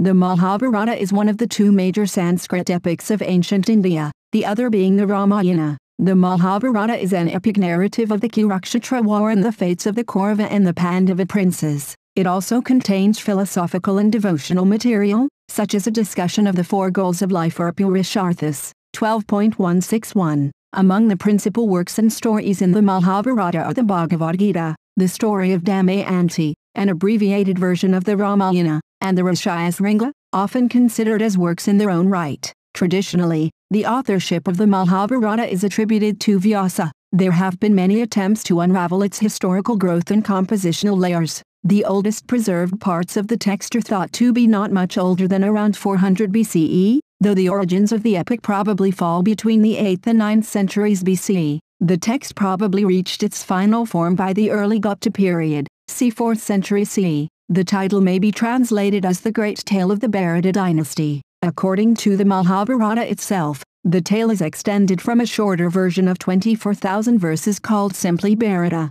The Mahabharata is one of the two major Sanskrit epics of ancient India, the other being the Ramayana. The Mahabharata is an epic narrative of the Kurukshetra war and the fates of the Kaurava and the Pandava princes. It also contains philosophical and devotional material, such as a discussion of the four goals of life or Purusharthas. 12.161 Among the principal works and stories in the Mahabharata are the Bhagavad Gita, the story of Damayanti, an abbreviated version of the Ramayana, and the Rishayasringa, often considered as works in their own right. Traditionally, the authorship of the Mahabharata is attributed to Vyasa. There have been many attempts to unravel its historical growth and compositional layers. The oldest preserved parts of the text are thought to be not much older than around 400 BCE, though the origins of the epic probably fall between the 8th and 9th centuries BCE. The text probably reached its final form by the early Gupta period, c. 4th century CE, the title may be translated as The Great Tale of the Bharata Dynasty. According to the Mahabharata itself, the tale is extended from a shorter version of 24,000 verses called simply Bharata.